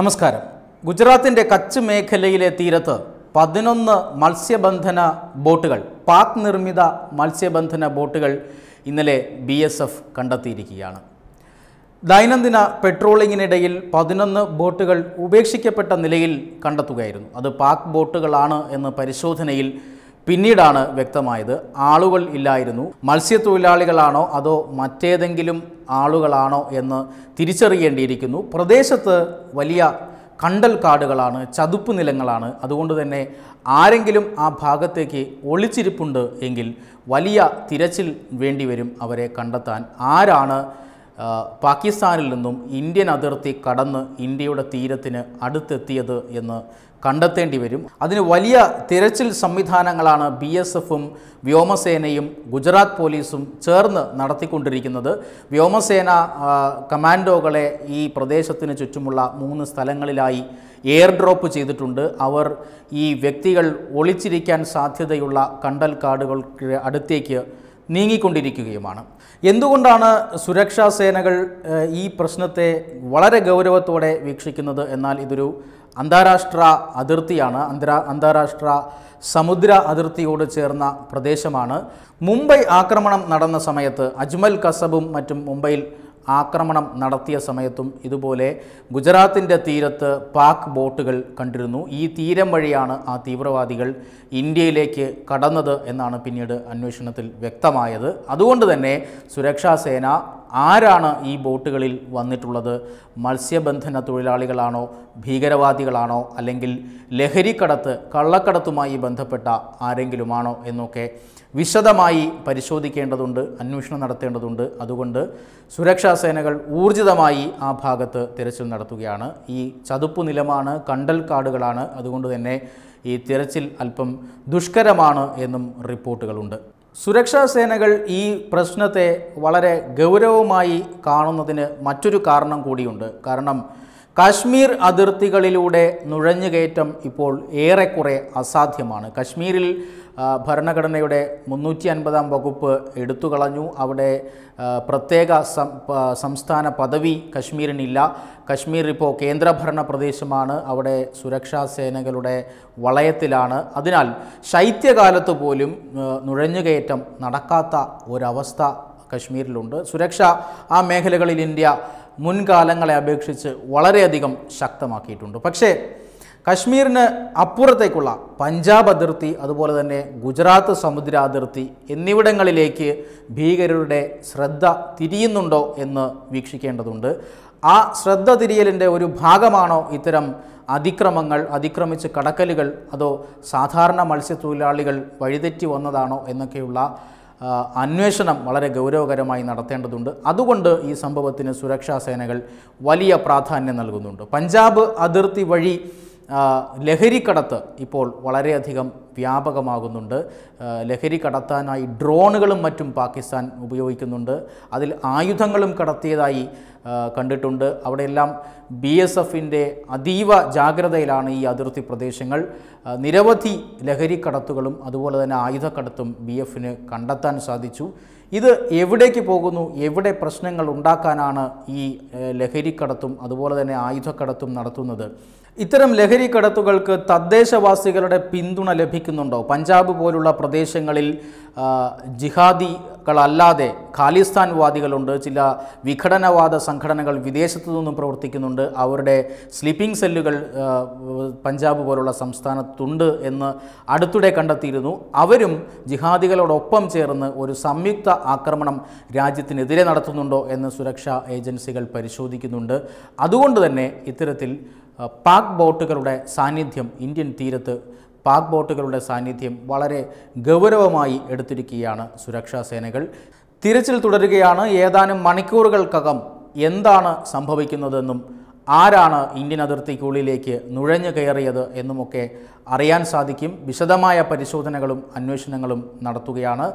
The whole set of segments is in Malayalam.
നമസ്കാരം ഗുജറാത്തിൻ്റെ കച്ച് മേഖലയിലെ തീരത്ത് പതിനൊന്ന് മത്സ്യബന്ധന ബോട്ടുകൾ പാക് നിർമ്മിത മത്സ്യബന്ധന ബോട്ടുകൾ ഇന്നലെ ബി എസ് എഫ് കണ്ടെത്തിയിരിക്കുകയാണ് ദൈനംദിന പെട്രോളിങ്ങിനിടയിൽ പതിനൊന്ന് ബോട്ടുകൾ ഉപേക്ഷിക്കപ്പെട്ട നിലയിൽ കണ്ടെത്തുകയായിരുന്നു അത് പാക് ബോട്ടുകളാണ് എന്ന് പരിശോധനയിൽ പിന്നീടാണ് വ്യക്തമായത് ആളുകൾ ഇല്ലായിരുന്നു മത്സ്യത്തൊഴിലാളികളാണോ അതോ മറ്റേതെങ്കിലും ആളുകളാണോ എന്ന് തിരിച്ചറിയേണ്ടിയിരിക്കുന്നു പ്രദേശത്ത് വലിയ കണ്ടൽ കാടുകളാണ് ചതുപ്പ് നിലങ്ങളാണ് അതുകൊണ്ട് തന്നെ ആരെങ്കിലും ആ ഭാഗത്തേക്ക് ഒളിച്ചിരിപ്പുണ്ട് എങ്കിൽ വലിയ തിരച്ചിൽ വേണ്ടിവരും അവരെ കണ്ടെത്താൻ ആരാണ് പാകിസ്ഥാനിൽ നിന്നും ഇന്ത്യൻ അതിർത്തി കടന്ന് ഇന്ത്യയുടെ തീരത്തിന് അടുത്തെത്തിയത് എന്ന് കണ്ടെത്തേണ്ടി വരും അതിന് വലിയ തിരച്ചിൽ സംവിധാനങ്ങളാണ് ബി എസ് എഫും വ്യോമസേനയും ഗുജറാത്ത് പോലീസും ചേർന്ന് നടത്തിക്കൊണ്ടിരിക്കുന്നത് വ്യോമസേന കമാൻഡോകളെ ഈ പ്രദേശത്തിന് ചുറ്റുമുള്ള മൂന്ന് സ്ഥലങ്ങളിലായി എയർ ഡ്രോപ്പ് ചെയ്തിട്ടുണ്ട് അവർ ഈ വ്യക്തികൾ ഒളിച്ചിരിക്കാൻ സാധ്യതയുള്ള കണ്ടൽ കാടുകൾക്ക് അടുത്തേക്ക് നീങ്ങിക്കൊണ്ടിരിക്കുകയുമാണ് എന്തുകൊണ്ടാണ് സുരക്ഷാ സേനകൾ ഈ പ്രശ്നത്തെ വളരെ ഗൗരവത്തോടെ വീക്ഷിക്കുന്നത് എന്നാൽ ഇതൊരു അന്താരാഷ്ട്ര അതിർത്തിയാണ് അന്തരാ അന്താരാഷ്ട്ര സമുദ്ര അതിർത്തിയോട് ചേർന്ന പ്രദേശമാണ് മുംബൈ ആക്രമണം നടന്ന സമയത്ത് അജ്മൽ കസബും മറ്റും മുംബൈയിൽ ആക്രമണം നടത്തിയ സമയത്തും ഇതുപോലെ ഗുജറാത്തിൻ്റെ തീരത്ത് പാക് ബോട്ടുകൾ കണ്ടിരുന്നു ഈ തീരം വഴിയാണ് ആ തീവ്രവാദികൾ ഇന്ത്യയിലേക്ക് കടന്നത് എന്നാണ് പിന്നീട് അന്വേഷണത്തിൽ വ്യക്തമായത് അതുകൊണ്ട് തന്നെ സുരക്ഷാ സേന ആരാണ് ഈ ബോട്ടുകളിൽ വന്നിട്ടുള്ളത് മത്സ്യബന്ധന തൊഴിലാളികളാണോ ഭീകരവാദികളാണോ അല്ലെങ്കിൽ ലഹരിക്കടത്ത് കള്ളക്കടത്തുമായി ബന്ധപ്പെട്ട ആരെങ്കിലുമാണോ എന്നൊക്കെ വിശദമായി പരിശോധിക്കേണ്ടതുണ്ട് അന്വേഷണം നടത്തേണ്ടതുണ്ട് അതുകൊണ്ട് സുരക്ഷാ സേനകൾ ഊർജിതമായി ആ ഭാഗത്ത് തിരച്ചിൽ നടത്തുകയാണ് ഈ ചതുപ്പ് നിലമാണ് കണ്ടൽ കാടുകളാണ് അതുകൊണ്ട് തന്നെ ഈ തിരച്ചിൽ അല്പം ദുഷ്കരമാണ് എന്നും റിപ്പോർട്ടുകളുണ്ട് സുരക്ഷാ സേനകൾ ഈ പ്രശ്നത്തെ വളരെ ഗൗരവമായി കാണുന്നതിന് മറ്റൊരു കാരണം കൂടിയുണ്ട് കാരണം കാശ്മീർ അതിർത്തികളിലൂടെ നുഴഞ്ഞുകയറ്റം ഇപ്പോൾ ഏറെക്കുറെ അസാധ്യമാണ് കശ്മീരിൽ ഭരണഘടനയുടെ മുന്നൂറ്റി അൻപതാം വകുപ്പ് എടുത്തു കളഞ്ഞു അവിടെ പ്രത്യേക സംസ്ഥാന പദവി കശ്മീരിനില്ല കശ്മീർ ഇപ്പോൾ കേന്ദ്രഭരണ പ്രദേശമാണ് അവിടെ സുരക്ഷാ സേനകളുടെ വളയത്തിലാണ് അതിനാൽ ശൈത്യകാലത്ത് പോലും നുഴഞ്ഞുകയറ്റം നടക്കാത്ത ഒരവസ്ഥ കശ്മീരിലുണ്ട് സുരക്ഷ ആ മേഖലകളിൽ ഇന്ത്യ മുൻകാലങ്ങളെ അപേക്ഷിച്ച് വളരെയധികം ശക്തമാക്കിയിട്ടുണ്ട് പക്ഷേ കശ്മീരിന് അപ്പുറത്തേക്കുള്ള പഞ്ചാബ് അതിർത്തി അതുപോലെ തന്നെ ഗുജറാത്ത് സമുദ്ര അതിർത്തി എന്നിവിടങ്ങളിലേക്ക് ഭീകരരുടെ ശ്രദ്ധ തിരിയുന്നുണ്ടോ എന്ന് വീക്ഷിക്കേണ്ടതുണ്ട് ആ ശ്രദ്ധ തിരിയലിൻ്റെ ഒരു ഭാഗമാണോ ഇത്തരം അതിക്രമങ്ങൾ അതിക്രമിച്ച് കടക്കലുകൾ അതോ സാധാരണ മത്സ്യത്തൊഴിലാളികൾ വഴിതെറ്റി വന്നതാണോ എന്നൊക്കെയുള്ള അന്വേഷണം വളരെ ഗൗരവകരമായി നടത്തേണ്ടതുണ്ട് അതുകൊണ്ട് ഈ സംഭവത്തിന് സുരക്ഷാ സേനകൾ വലിയ പ്രാധാന്യം നൽകുന്നുണ്ട് പഞ്ചാബ് അതിർത്തി വഴി ലഹരിക്കടത്ത് ഇപ്പോൾ വളരെയധികം വ്യാപകമാകുന്നുണ്ട് ലഹരി കടത്താനായി ഡ്രോണുകളും മറ്റും പാകിസ്ഥാൻ ഉപയോഗിക്കുന്നുണ്ട് അതിൽ ആയുധങ്ങളും കടത്തിയതായി കണ്ടിട്ടുണ്ട് അവിടെയെല്ലാം ബി എസ് എഫിൻ്റെ അതീവ ജാഗ്രതയിലാണ് ഈ അതിർത്തി പ്രദേശങ്ങൾ നിരവധി ലഹരിക്കടത്തുകളും അതുപോലെ തന്നെ ആയുധക്കടത്തും ബി എഫിന് കണ്ടെത്താൻ സാധിച്ചു ഇത് എവിടേക്ക് പോകുന്നു എവിടെ പ്രശ്നങ്ങൾ ഉണ്ടാക്കാനാണ് ഈ ലഹരിക്കടത്തും അതുപോലെ തന്നെ ആയുധക്കടത്തും നടത്തുന്നത് ഇത്തരം ലഹരിക്കടത്തുകൾക്ക് തദ്ദേശവാസികളുടെ പിന്തുണ ലഭിക്കുന്നുണ്ടോ പഞ്ചാബ് പോലുള്ള പ്രദേശങ്ങളിൽ ജിഹാദികളല്ലാതെ ഖാലിസ്ഥാൻവാദികളുണ്ട് ചില വിഘടനവാദ സംഘടനകൾ വിദേശത്തു നിന്നും പ്രവർത്തിക്കുന്നുണ്ട് അവരുടെ സ്ലീപ്പിംഗ് സെല്ലുകൾ പഞ്ചാബ് പോലുള്ള സംസ്ഥാനത്തുണ്ട് എന്ന് അടുത്തിടെ കണ്ടെത്തിയിരുന്നു അവരും ജിഹാദികളോടൊപ്പം ചേർന്ന് ഒരു സംയുക്ത ആക്രമണം രാജ്യത്തിനെതിരെ നടത്തുന്നുണ്ടോ എന്ന് സുരക്ഷാ ഏജൻസികൾ പരിശോധിക്കുന്നുണ്ട് അതുകൊണ്ട് തന്നെ ഇത്തരത്തിൽ പാക് ബോട്ടുകളുടെ സാന്നിധ്യം ഇന്ത്യൻ തീരത്ത് പാക് ബോട്ടുകളുടെ സാന്നിധ്യം വളരെ ഗൗരവമായി എടുത്തിരിക്കുകയാണ് സുരക്ഷാ സേനകൾ തിരച്ചിൽ തുടരുകയാണ് ഏതാനും മണിക്കൂറുകൾക്കകം എന്താണ് സംഭവിക്കുന്നതെന്നും ആരാണ് ഇന്ത്യൻ അതിർത്തിക്കുള്ളിലേക്ക് നുഴഞ്ഞു കയറിയത് എന്നുമൊക്കെ അറിയാൻ സാധിക്കും വിശദമായ പരിശോധനകളും അന്വേഷണങ്ങളും നടത്തുകയാണ്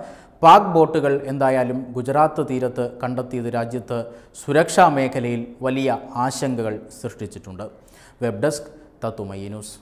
പാക് ബോട്ടുകൾ എന്തായാലും ഗുജറാത്ത് തീരത്ത് കണ്ടെത്തിയത് രാജ്യത്ത് സുരക്ഷാ മേഖലയിൽ വലിയ ആശങ്കകൾ സൃഷ്ടിച്ചിട്ടുണ്ട് വെബ് ഡെസ്ക് തത്തുമയി ന്യൂസ്